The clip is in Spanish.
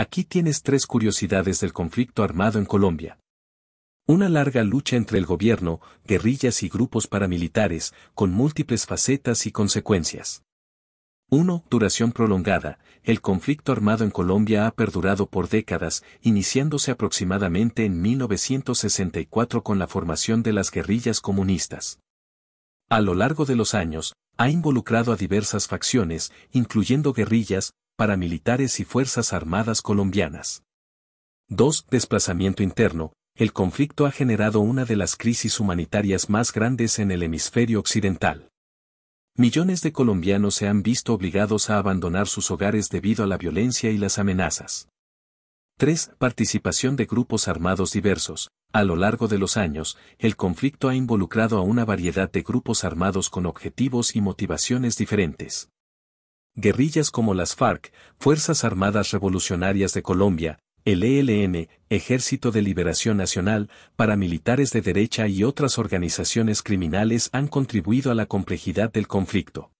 Aquí tienes tres curiosidades del conflicto armado en Colombia. Una larga lucha entre el gobierno, guerrillas y grupos paramilitares, con múltiples facetas y consecuencias. 1. Duración prolongada. El conflicto armado en Colombia ha perdurado por décadas, iniciándose aproximadamente en 1964 con la formación de las guerrillas comunistas. A lo largo de los años, ha involucrado a diversas facciones, incluyendo guerrillas, paramilitares y Fuerzas Armadas colombianas. 2. Desplazamiento interno. El conflicto ha generado una de las crisis humanitarias más grandes en el hemisferio occidental. Millones de colombianos se han visto obligados a abandonar sus hogares debido a la violencia y las amenazas. 3. Participación de grupos armados diversos. A lo largo de los años, el conflicto ha involucrado a una variedad de grupos armados con objetivos y motivaciones diferentes guerrillas como las FARC, Fuerzas Armadas Revolucionarias de Colombia, el ELN, Ejército de Liberación Nacional, paramilitares de derecha y otras organizaciones criminales han contribuido a la complejidad del conflicto.